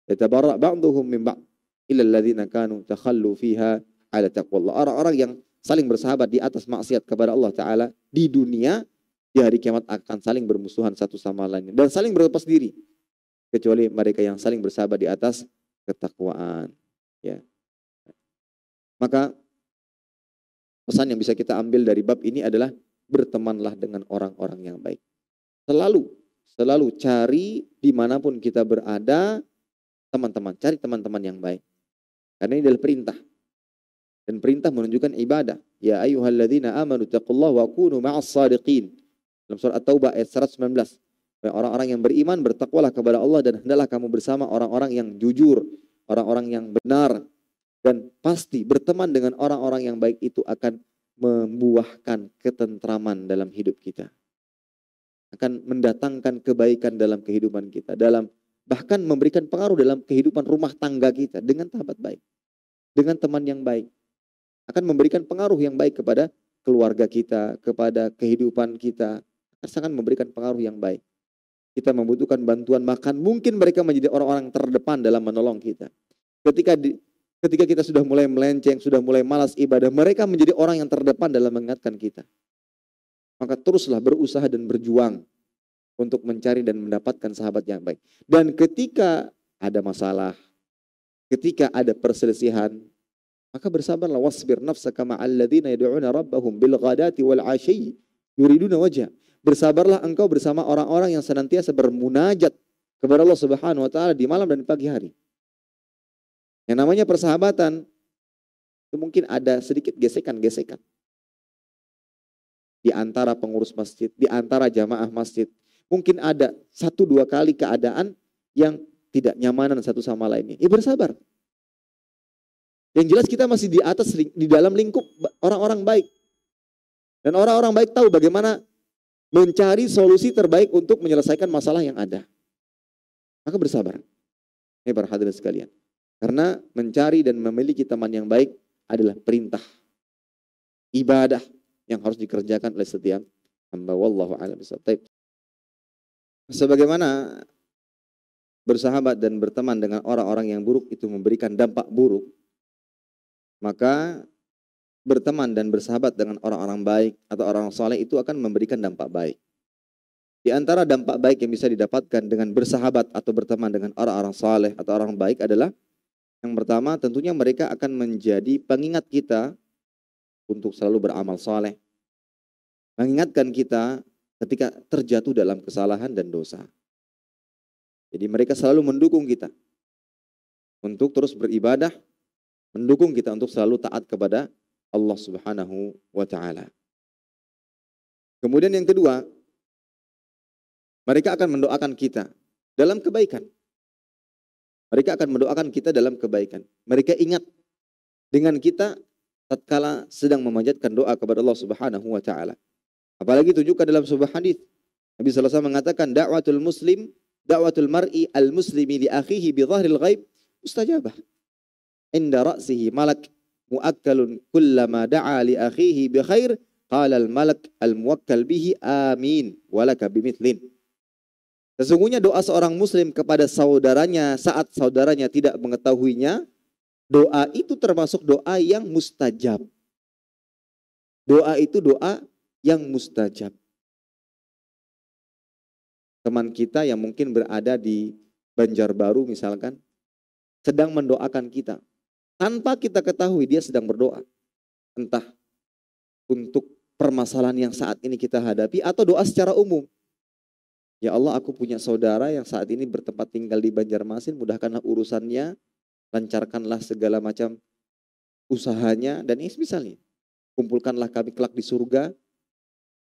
Yatabarra ba'duhum min ba'd illa alladhina kanu takhallu fiha ala taqwallah. Orang-orang yang saling bersahabat di atas maksiat kepada Allah taala di dunia di hari kiamat akan saling bermusuhan satu sama lainnya dan saling berlepas diri kecuali mereka yang saling bersahabat di atas ketakwaan ya maka Pesan yang bisa kita ambil dari bab ini adalah bertemanlah dengan orang-orang yang baik. Selalu, selalu cari dimanapun kita berada teman-teman, cari teman-teman yang baik. Karena ini adalah perintah. Dan perintah menunjukkan ibadah. Ya ayuhalladzina amanu taqullah wa kunu ma'as sadiqin. Dalam surat At-Taubah ayat 119. Orang-orang yang beriman bertakwalah kepada Allah dan hendaklah kamu bersama orang-orang yang jujur, orang-orang yang benar, dan pasti berteman dengan orang-orang yang baik itu akan membuahkan ketentraman dalam hidup kita. Akan mendatangkan kebaikan dalam kehidupan kita. Dalam bahkan memberikan pengaruh dalam kehidupan rumah tangga kita dengan sahabat baik, dengan teman yang baik. Akan memberikan pengaruh yang baik kepada keluarga kita, kepada kehidupan kita. Sangat memberikan pengaruh yang baik. Kita membutuhkan bantuan makan. Mungkin mereka menjadi orang-orang terdepan dalam menolong kita. Ketika di, Ketika kita sudah mulai melenceng, sudah mulai malas ibadah, mereka menjadi orang yang terdepan dalam mengingatkan kita. Maka teruslah berusaha dan berjuang untuk mencari dan mendapatkan sahabat yang baik. Dan ketika ada masalah, ketika ada perselisihan, maka bersabarlah wasbir nafsaka ma'alladzina yad'una rabbahum bil ghadati wal 'ashyi yuriduna wajah. Bersabarlah engkau bersama orang-orang yang senantiasa bermunajat kepada Allah Subhanahu wa taala di malam dan di pagi hari. Yang namanya persahabatan itu mungkin ada sedikit gesekan-gesekan di antara pengurus masjid, di antara jamaah masjid. Mungkin ada satu dua kali keadaan yang tidak nyamanan satu sama lainnya. Ya bersabar. Yang jelas kita masih di atas di dalam lingkup orang-orang baik. Dan orang-orang baik tahu bagaimana mencari solusi terbaik untuk menyelesaikan masalah yang ada. Maka bersabar. Ini para hadirin sekalian. Karena mencari dan memiliki teman yang baik adalah perintah ibadah yang harus dikerjakan oleh setiap hamba wallahu a'lam Sebagaimana bersahabat dan berteman dengan orang-orang yang buruk itu memberikan dampak buruk, maka berteman dan bersahabat dengan orang-orang baik atau orang soleh itu akan memberikan dampak baik. Di antara dampak baik yang bisa didapatkan dengan bersahabat atau berteman dengan orang-orang soleh atau orang baik adalah yang pertama tentunya mereka akan menjadi pengingat kita untuk selalu beramal saleh. Mengingatkan kita ketika terjatuh dalam kesalahan dan dosa. Jadi mereka selalu mendukung kita untuk terus beribadah, mendukung kita untuk selalu taat kepada Allah Subhanahu wa taala. Kemudian yang kedua, mereka akan mendoakan kita dalam kebaikan. Mereka akan mendoakan kita dalam kebaikan. Mereka ingat dengan kita tatkala sedang memanjatkan doa kepada Allah Subhanahu wa taala. Apalagi tunjukkan dalam sebuah hadis Nabi Alaihi Wasallam mengatakan da'watul muslim da'watul mar'i al muslimi li akhihi bi dhahril ghaib mustajabah. Inda ra'sihi malak muakkalun kullama da'a li akhihi bi khair qala al malak al muwakkal bihi amin walaka bimithlin. Sesungguhnya doa seorang muslim kepada saudaranya saat saudaranya tidak mengetahuinya, doa itu termasuk doa yang mustajab. Doa itu doa yang mustajab. Teman kita yang mungkin berada di Banjarbaru misalkan, sedang mendoakan kita. Tanpa kita ketahui dia sedang berdoa. Entah untuk permasalahan yang saat ini kita hadapi atau doa secara umum Ya Allah, aku punya saudara yang saat ini bertempat tinggal di Banjarmasin, mudahkanlah urusannya, lancarkanlah segala macam usahanya, dan ini misalnya. Kumpulkanlah kami kelak di surga,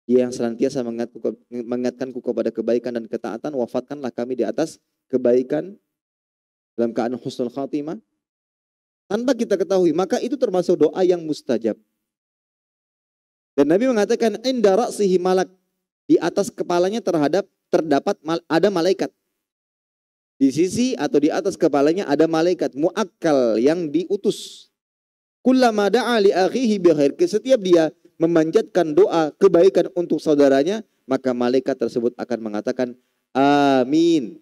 dia yang senantiasa mengingatkanku kepada kebaikan dan ketaatan, wafatkanlah kami di atas kebaikan dalam keadaan husnul khatimah. Tanpa kita ketahui, maka itu termasuk doa yang mustajab. Dan Nabi mengatakan, indara sihi malak, di atas kepalanya terhadap terdapat ada malaikat. Di sisi atau di atas kepalanya ada malaikat muakkal yang diutus. Kullama da'a li akhihi khair, Setiap dia memanjatkan doa kebaikan untuk saudaranya, maka malaikat tersebut akan mengatakan amin.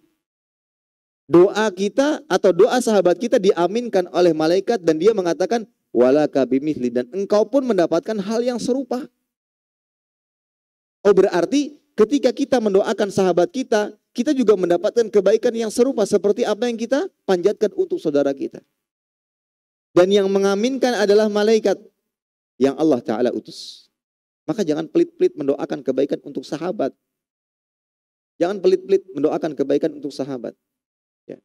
Doa kita atau doa sahabat kita diaminkan oleh malaikat dan dia mengatakan walaka bimithli dan engkau pun mendapatkan hal yang serupa. Oh berarti Ketika kita mendoakan sahabat kita, kita juga mendapatkan kebaikan yang serupa seperti apa yang kita panjatkan untuk saudara kita. Dan yang mengaminkan adalah malaikat yang Allah Ta'ala utus. Maka jangan pelit-pelit mendoakan kebaikan untuk sahabat. Jangan pelit-pelit mendoakan kebaikan untuk sahabat. Ya.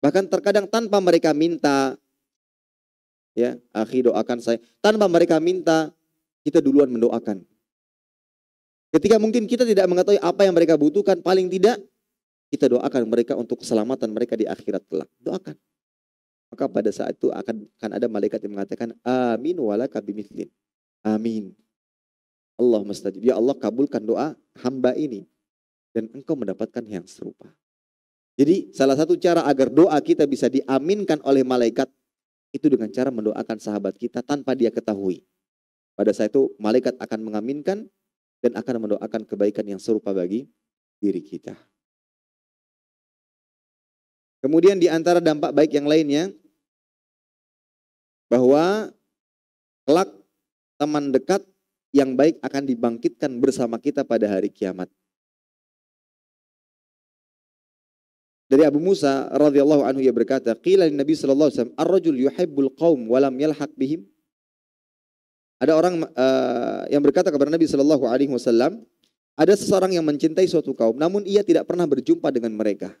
Bahkan terkadang tanpa mereka minta, ya, akhi doakan saya. Tanpa mereka minta, kita duluan mendoakan. Ketika mungkin kita tidak mengetahui apa yang mereka butuhkan, paling tidak kita doakan mereka untuk keselamatan mereka di akhirat kelak. Doakan. Maka pada saat itu akan akan ada malaikat yang mengatakan amin walaka bimithlin. Amin. Allah mustajib. Ya Allah kabulkan doa hamba ini dan engkau mendapatkan yang serupa. Jadi salah satu cara agar doa kita bisa diaminkan oleh malaikat itu dengan cara mendoakan sahabat kita tanpa dia ketahui. Pada saat itu malaikat akan mengaminkan dan akan mendoakan kebaikan yang serupa bagi diri kita. Kemudian di antara dampak baik yang lainnya bahwa kelak teman dekat yang baik akan dibangkitkan bersama kita pada hari kiamat. Dari Abu Musa radhiyallahu anhu ia berkata, "Qila Nabi sallallahu alaihi wasallam, "Ar-rajul yuhibbul qaum wa lam yalhaq bihim?" Ada orang uh, yang berkata kepada Nabi Shallallahu Alaihi Wasallam, ada seseorang yang mencintai suatu kaum, namun ia tidak pernah berjumpa dengan mereka.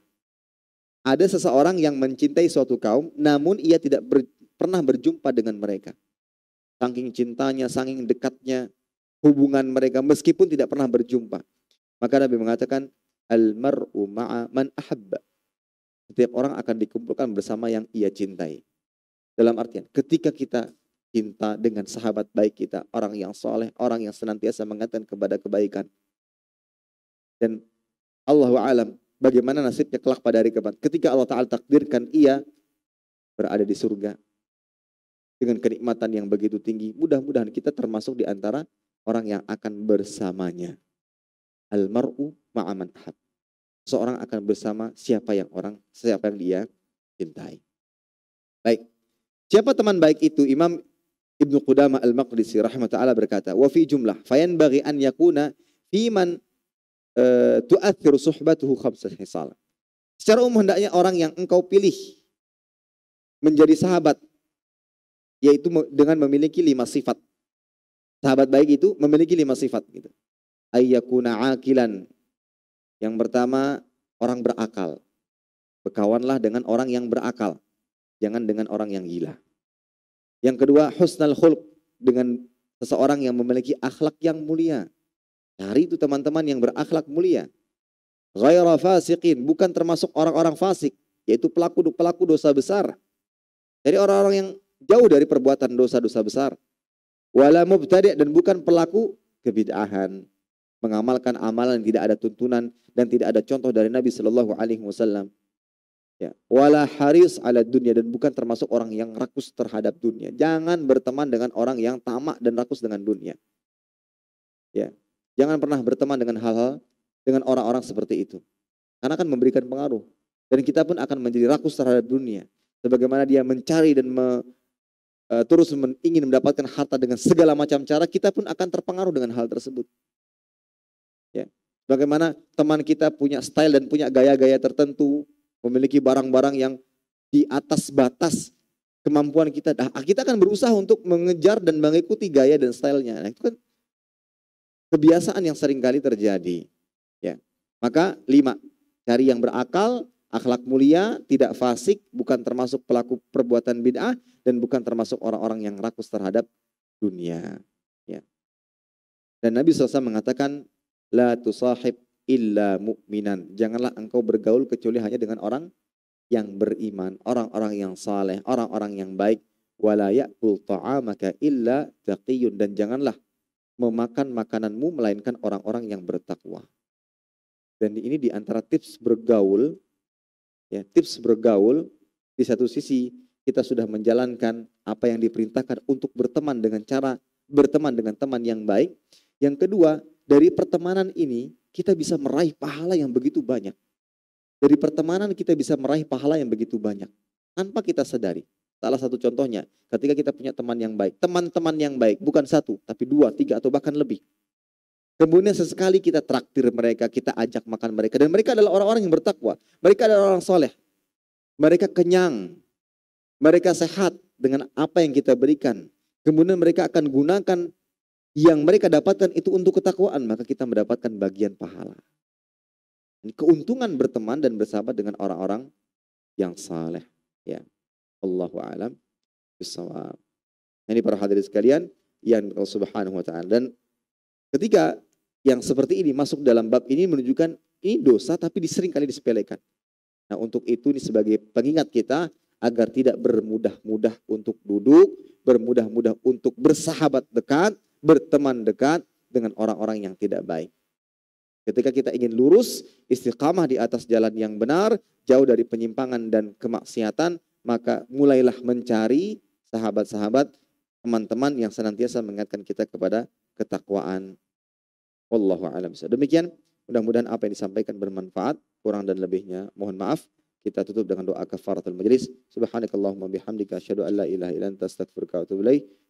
Ada seseorang yang mencintai suatu kaum, namun ia tidak ber, pernah berjumpa dengan mereka. Saking cintanya, saking dekatnya hubungan mereka, meskipun tidak pernah berjumpa. Maka Nabi mengatakan, Al-mar'u ma'a man Setiap orang akan dikumpulkan bersama yang ia cintai. Dalam artian, ketika kita cinta dengan sahabat baik kita, orang yang soleh, orang yang senantiasa mengatakan kepada kebaikan. Dan Allah alam bagaimana nasibnya kelak pada hari kiamat. Ketika Allah Ta'ala takdirkan ia berada di surga dengan kenikmatan yang begitu tinggi. Mudah-mudahan kita termasuk di antara orang yang akan bersamanya. Almaru ma'aman Seorang akan bersama siapa yang orang, siapa yang dia cintai. Baik. Siapa teman baik itu? Imam Ibnu Qudamah Al-Maqdisi Allah berkata, "Wa fi jumlah bagi an yakuna fi man uh, suhbatuhu khamsah hisal." Secara umum hendaknya orang yang engkau pilih menjadi sahabat yaitu dengan memiliki lima sifat. Sahabat baik itu memiliki lima sifat gitu. Ayyakuna akilan. Yang pertama orang berakal. Berkawanlah dengan orang yang berakal. Jangan dengan orang yang gila. Yang kedua, husnal khulq dengan seseorang yang memiliki akhlak yang mulia. Cari itu teman-teman yang berakhlak mulia. Ghaira fasiqin, bukan termasuk orang-orang fasik, yaitu pelaku-pelaku dosa besar. Jadi orang-orang yang jauh dari perbuatan dosa-dosa besar. Wala mubtadi' dan bukan pelaku kebid'ahan. Mengamalkan amalan yang tidak ada tuntunan dan tidak ada contoh dari Nabi Shallallahu alaihi wasallam. Ya, wala haris ala dunia dan bukan termasuk orang yang rakus terhadap dunia. Jangan berteman dengan orang yang tamak dan rakus dengan dunia. Ya. Jangan pernah berteman dengan hal-hal dengan orang-orang seperti itu. Karena akan memberikan pengaruh dan kita pun akan menjadi rakus terhadap dunia. Sebagaimana dia mencari dan me, e, terus men, ingin mendapatkan harta dengan segala macam cara, kita pun akan terpengaruh dengan hal tersebut. Ya. Bagaimana teman kita punya style dan punya gaya-gaya tertentu, memiliki barang-barang yang di atas batas kemampuan kita. Nah, kita akan berusaha untuk mengejar dan mengikuti gaya dan stylenya. Nah, itu kan kebiasaan yang sering kali terjadi. Ya. Maka lima, cari yang berakal, akhlak mulia, tidak fasik, bukan termasuk pelaku perbuatan bid'ah, dan bukan termasuk orang-orang yang rakus terhadap dunia. Ya. Dan Nabi SAW mengatakan, La tusahib illa mu'minan. Janganlah engkau bergaul kecuali hanya dengan orang yang beriman, orang-orang yang saleh, orang-orang yang baik. Wala ya'kul ta'amaka illa taqiyun. Dan janganlah memakan makananmu melainkan orang-orang yang bertakwa. Dan ini di antara tips bergaul, ya tips bergaul di satu sisi kita sudah menjalankan apa yang diperintahkan untuk berteman dengan cara berteman dengan teman yang baik. Yang kedua, dari pertemanan ini kita bisa meraih pahala yang begitu banyak. Dari pertemanan kita bisa meraih pahala yang begitu banyak. Tanpa kita sadari. Salah satu contohnya, ketika kita punya teman yang baik. Teman-teman yang baik, bukan satu, tapi dua, tiga, atau bahkan lebih. Kemudian sesekali kita traktir mereka, kita ajak makan mereka. Dan mereka adalah orang-orang yang bertakwa. Mereka adalah orang soleh. Mereka kenyang. Mereka sehat dengan apa yang kita berikan. Kemudian mereka akan gunakan yang mereka dapatkan itu untuk ketakwaan, maka kita mendapatkan bagian pahala. Keuntungan berteman dan bersahabat dengan orang-orang yang saleh. Ya, Allahu a'lam Ini para hadirin sekalian yang Subhanahu wa taala dan ketika yang seperti ini masuk dalam bab ini menunjukkan ini dosa tapi disering kali disepelekan. Nah, untuk itu ini sebagai pengingat kita agar tidak bermudah-mudah untuk duduk, bermudah-mudah untuk bersahabat dekat berteman dekat dengan orang-orang yang tidak baik. Ketika kita ingin lurus, istiqamah di atas jalan yang benar, jauh dari penyimpangan dan kemaksiatan, maka mulailah mencari sahabat-sahabat, teman-teman yang senantiasa mengingatkan kita kepada ketakwaan. Wallahu a'lam. Demikian, mudah-mudahan apa yang disampaikan bermanfaat, kurang dan lebihnya mohon maaf. Kita tutup dengan doa kafaratul majlis. Subhanakallahumma bihamdika asyhadu an la ilaha illa anta astaghfiruka wa atubu